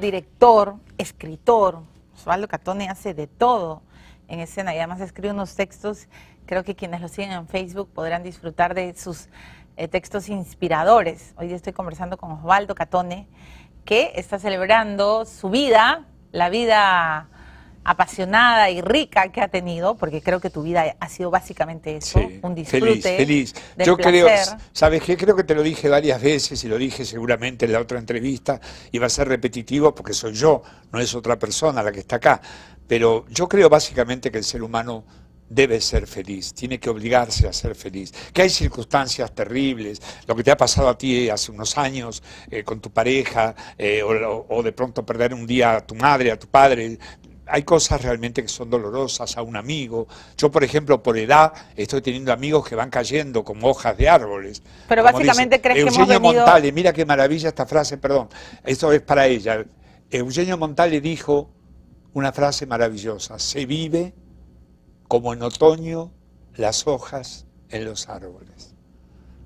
director, escritor. Osvaldo Catone hace de todo en escena y además escribe unos textos, creo que quienes lo siguen en Facebook podrán disfrutar de sus eh, textos inspiradores. Hoy estoy conversando con Osvaldo Catone, que está celebrando su vida, la vida apasionada y rica que ha tenido, porque creo que tu vida ha sido básicamente eso, un disfrute. Feliz, feliz. Yo creo, ¿sabes que Creo que te lo dije varias veces y lo dije seguramente en la otra entrevista y va a ser repetitivo porque soy yo, no es otra persona la que está acá. Pero yo creo básicamente que el ser humano debe ser feliz, tiene que obligarse a ser feliz. Que hay circunstancias terribles, lo que te ha pasado a ti hace unos años eh, con tu pareja, eh, o, o, de pronto perder un día a tu madre, a tu padre, hay cosas realmente que son dolorosas a un amigo. Yo, por ejemplo, por edad, estoy teniendo amigos que van cayendo como hojas de árboles. Pero básicamente crees que hemos Montale, mira qué maravilla esta frase, perdón, esto es para ella. Eugenio Montale dijo una frase maravillosa, se vive como en otoño las hojas en los árboles.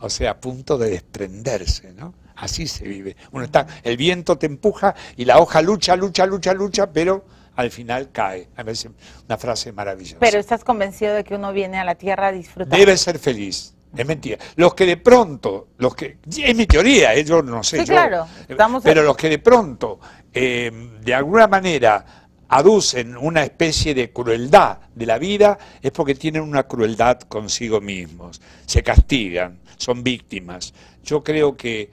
O sea, a punto de desprenderse, ¿no? Así se vive. Uno está, el viento te empuja y la hoja lucha, lucha, lucha, lucha, pero al final cae. A veces una frase maravillosa. Pero estás convencido de que uno viene a la tierra a disfrutar. Debe ser feliz. Es mentira. Los que de pronto, los que es mi teoría, ¿eh? yo no sé. Sí, claro. pero los que de pronto, eh, de alguna manera, aducen una especie de crueldad de la vida es porque tienen una crueldad consigo mismos, se castigan, son víctimas. Yo creo que,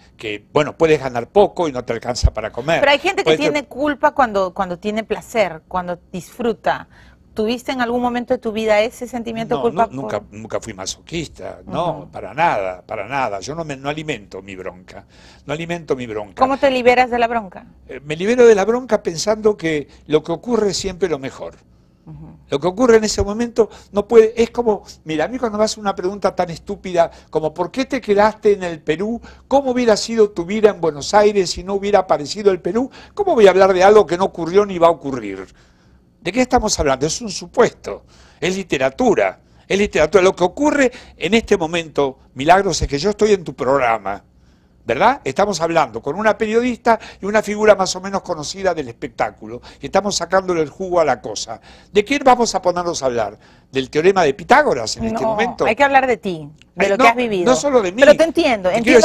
bueno, puedes ganar poco y no te alcanza para comer. Pero hay gente que tiene culpa cuando, cuando tiene placer, cuando disfruta. ¿Tuviste en algún momento de tu vida ese sentimiento culpable? No, nunca, nunca fui masoquista, no, para nada, para nada. Yo no, me, no alimento mi bronca, no alimento mi bronca. ¿Cómo te liberas de la bronca? Eh, me libero de la bronca pensando que lo que ocurre es siempre lo mejor. Lo que ocurre en ese momento no puede, es como, mira, a mí cuando me hace una pregunta tan estúpida como ¿por qué te quedaste en el Perú? ¿Cómo hubiera sido tu vida en Buenos Aires si no hubiera aparecido el Perú? ¿Cómo voy a hablar de algo que no ocurrió ni va a ocurrir? ¿De qué estamos hablando? Es un supuesto, es literatura, es literatura. Lo que ocurre en este momento, Milagros, es que yo estoy en tu programa, ¿verdad? Estamos hablando con una periodista y una figura más o menos conocida del espectáculo y estamos sacándole el jugo a la cosa. ¿De quién vamos a ponernos a hablar? del teorema de Pitágoras en este momento. Hay que hablar de ti, de lo que has vivido. No solo de mí. Pero te entiendo. hay, que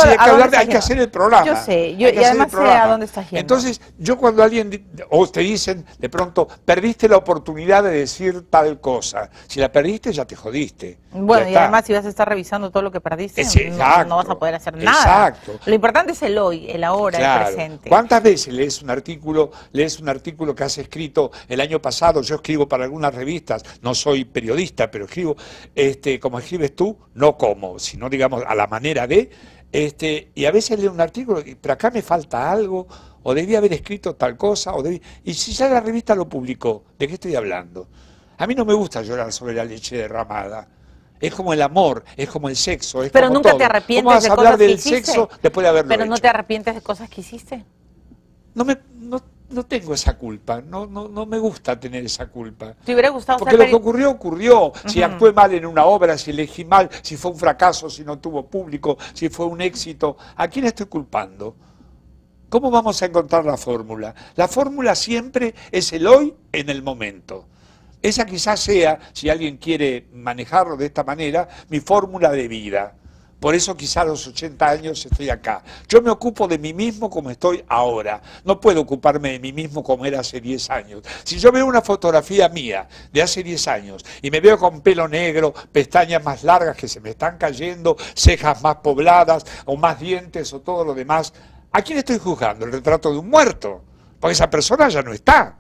hacer el programa. Yo sé, yo, y además sé a dónde estás yendo. Entonces, yo cuando alguien, o te dicen de pronto, perdiste la oportunidad de decir tal cosa. Si la perdiste, ya te jodiste. Bueno, y además si vas a estar revisando todo lo que perdiste, no, vas a poder hacer nada. Exacto. Lo importante es el hoy, el ahora, el presente. ¿Cuántas veces lees un artículo, lees un artículo que has escrito el año pasado? Yo escribo para algunas revistas, no soy periodista periodista, pero escribo este, como escribes tú, no como, sino digamos a la manera de, este, y a veces leo un artículo y pero acá me falta algo, o debí haber escrito tal cosa, o debí, y si ya la revista lo publicó, ¿de qué estoy hablando? A mí no me gusta llorar sobre la leche derramada. Es como el amor, es como el sexo. Es pero nunca te arrepientes de hablar del sexo después de haberlo Pero no te arrepientes de cosas que hiciste. No me, no tengo esa culpa, no, no, no me gusta tener esa culpa. Porque lo que ocurrió, ocurrió. Si actué mal en una obra, si elegí mal, si fue un fracaso, si no tuvo público, si fue un éxito, ¿a quién estoy culpando? ¿Cómo vamos a encontrar la fórmula? La fórmula siempre es el hoy en el momento. Esa quizás sea, si alguien quiere manejarlo de esta manera, mi fórmula de vida. Por eso quizá a los 80 años estoy acá. Yo me ocupo de mí mismo como estoy ahora. No puedo ocuparme de mí mismo como era hace 10 años. Si yo veo una fotografía mía de hace 10 años y me veo con pelo negro, pestañas más largas que se me están cayendo, cejas más pobladas o más dientes o todo lo demás, ¿a quién estoy juzgando? El retrato de un muerto. Porque esa persona ya no está.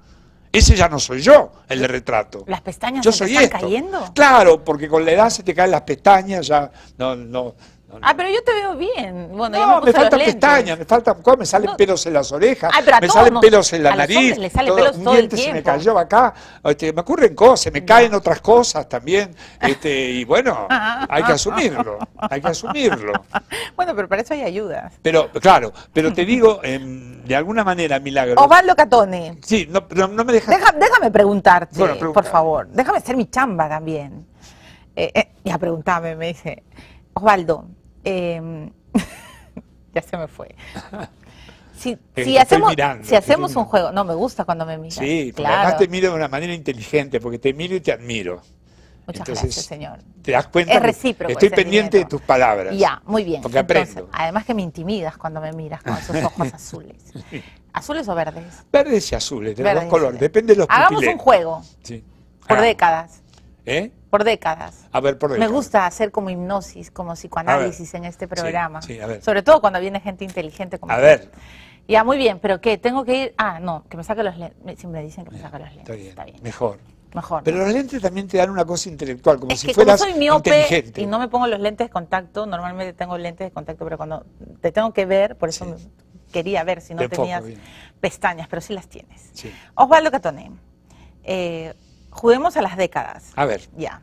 Ese ya no soy yo, el de retrato. ¿Las pestañas se están cayendo? Claro, porque con la edad se te caen las pestañas, ya no, no, Ah, pero yo te veo bien. Bueno, no, me, falta faltan pestañas, me falta, me salen pelos en las orejas, me salen pelos en la nariz, se me cayó acá, este, me ocurren cosas, me caen otras cosas también, este, y bueno, hay que asumirlo, hay que asumirlo. bueno, pero para eso hay ayuda. Pero, claro, pero te digo, em, de alguna manera, Milagro. Osvaldo Catone. Sí, no, me dejas... déjame preguntarte, por favor, déjame hacer mi chamba también. Eh, eh, y a preguntarme, me dice, Osvaldo, eh, ya se me fue. Si, hacemos, si hacemos un juego, no me gusta cuando me miras. Sí, claro. además te miro de una manera inteligente, porque te miro y te admiro. Muchas gracias, señor. ¿Te das cuenta? Es recíproco. Estoy pendiente de tus palabras. Ya, muy bien. Porque Además que me intimidas cuando me miras con esos ojos azules. ¿Azules o verdes? Verdes y azules, de los dos colores. Depende de los Hagamos un juego. Por ah. décadas. ¿Eh? Por décadas. A ver, por décadas. Me gusta hacer como hipnosis, como psicoanálisis en este programa. Sí, a ver. Sobre todo cuando viene gente inteligente como A ver. Ya, muy bien, pero ¿qué? Tengo que ir. Ah, no, que me saque los lentes. Siempre dicen que me saque los lentes. Está bien. Mejor. Mejor. Pero los lentes también te dan una cosa intelectual, como si fueras soy miope Y no me pongo los lentes de contacto. Normalmente tengo lentes de contacto, pero cuando te tengo que ver, por eso quería ver si no tenías pestañas, pero sí las tienes. Sí. Osvaldo Catone. Eh, Juguemos a las décadas. A ver. Ya.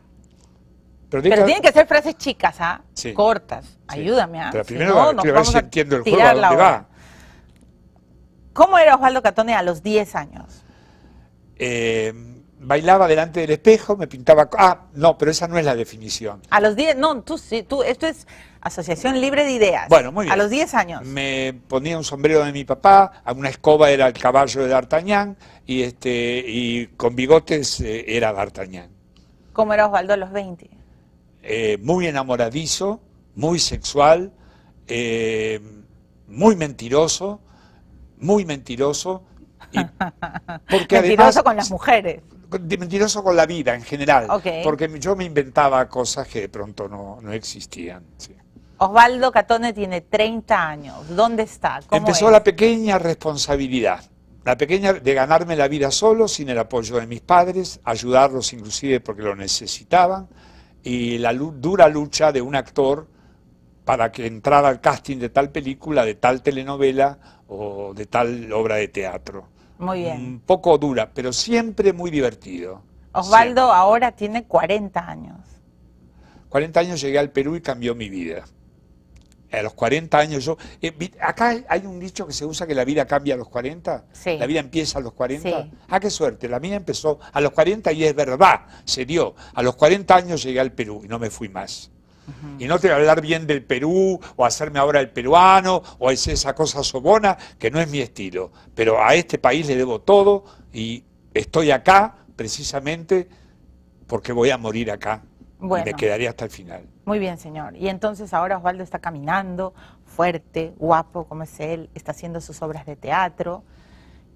Pero, tienen que ser frases chicas, ¿ah? Sí. Cortas. Ayúdame, ¿ah? primero no, a ver el juego, ¿Cómo era Osvaldo Catone a los 10 años? Eh, bailaba delante del espejo, me pintaba. Ah, no, pero esa no es la definición. A los 10, no, tú sí, tú, esto es Asociación Libre de Ideas. Bueno, muy bien. A los 10 años. Me ponía un sombrero de mi papá, una escoba era el caballo de D'Artagnan y, este, y con bigotes eh, era D'Artagnan. ¿Cómo era Osvaldo a los 20? Eh, muy enamoradizo, muy sexual, eh, muy mentiroso, muy mentiroso. mentiroso con las mujeres mentiroso con la vida en general, porque yo me inventaba cosas que de pronto no, no existían. Sí. Osvaldo Catone tiene 30 años. ¿Dónde está? Empezó la pequeña responsabilidad, la pequeña de ganarme la vida solo, sin el apoyo de mis padres, ayudarlos inclusive porque lo necesitaban, y la dura lucha de un actor para que entrara al casting de tal película, de tal telenovela o de tal obra de teatro. Muy bien. Un poco dura, pero siempre muy divertido. Osvaldo ahora tiene 40 años. 40 años llegué al Perú y cambió mi vida a los 40 años yo... Eh, acá hay un dicho que se usa que la vida cambia a los 40. La vida empieza a los 40. Ah, qué suerte. La mía empezó a los 40 y es verdad, se dio. A los 40 años llegué al Perú y no me fui más. Y no te voy a hablar bien del Perú o hacerme ahora el peruano o hacer esa cosa sobona que no es mi estilo. Pero a este país le debo todo y estoy acá precisamente porque voy a morir acá. Bueno. me quedaría hasta el final. Muy bien, señor. Y entonces ahora Osvaldo está caminando, fuerte, guapo como es él, está haciendo sus obras de teatro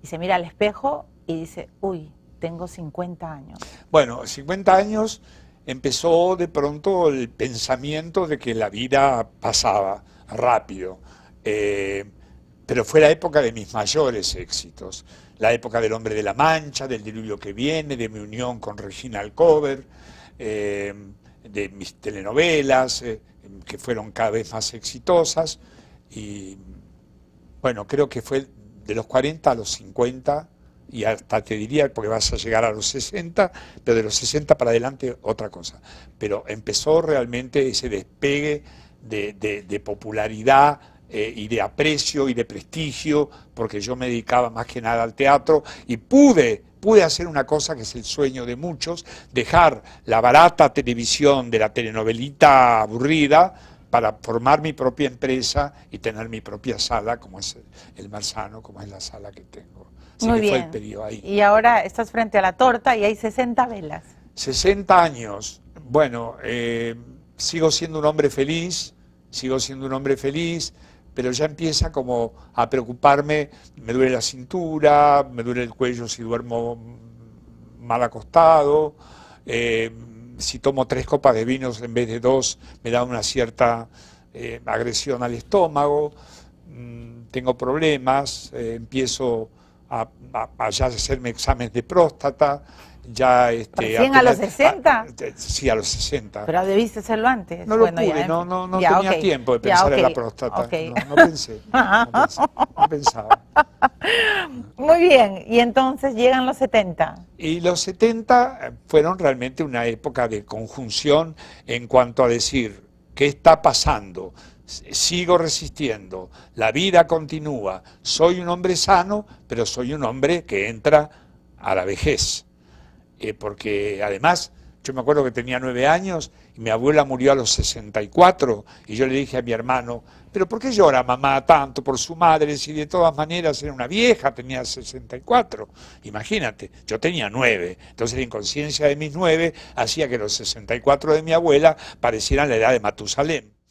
y se mira al espejo y dice, uy, tengo 50 años. Bueno, 50 años empezó de pronto el pensamiento de que la vida pasaba rápido, eh, pero fue la época de mis mayores éxitos, la época del hombre de la mancha, del diluvio que viene, de mi unión con Regina Alcover eh, de mis telenovelas, eh, que fueron cada vez más exitosas. Y bueno, creo que fue de los 40 a los 50, y hasta te diría, porque vas a llegar a los 60, pero de los 60 para adelante otra cosa. Pero empezó realmente ese despegue de, popularidad eh, y de aprecio y de prestigio, porque yo me dedicaba más que nada al teatro y pude pude hacer una cosa que es el sueño de muchos, dejar la barata televisión de la telenovelita aburrida para formar mi propia empresa y tener mi propia sala, como es el Marzano, como es la sala que tengo. Muy bien. Y ahora estás frente a la torta y hay 60 velas. 60 años. Bueno, eh, sigo siendo un hombre feliz, sigo siendo un hombre feliz pero ya empieza como a preocuparme, me duele la cintura, me duele el cuello si duermo mal acostado, eh, si tomo tres copas de vinos en vez de dos me da una cierta eh, agresión al estómago, mm, tengo problemas, eh, empiezo a, a hacerme exámenes de próstata, ya este a los 60? Ah, eh, sí, a los 60. Pero debiste hacerlo antes. No lo pude, no, no, tenía tiempo de pensar en la próstata. No, pensé, no, pensé, no pensaba. Muy bien, y entonces llegan los 70. Y los 70 eh, fueron realmente una época de conjunción en cuanto a decir, ¿qué está pasando? sigo resistiendo, la vida continúa, soy un hombre sano, pero soy un hombre que entra a la vejez. Eh, porque además yo me acuerdo que tenía nueve años y mi abuela murió a los 64 y yo le dije a mi hermano, pero ¿por qué llora mamá tanto por su madre si de todas maneras era una vieja, tenía 64? Imagínate, yo tenía nueve, entonces la inconsciencia de mis nueve hacía que los 64 de mi abuela parecieran la edad de Matusalén.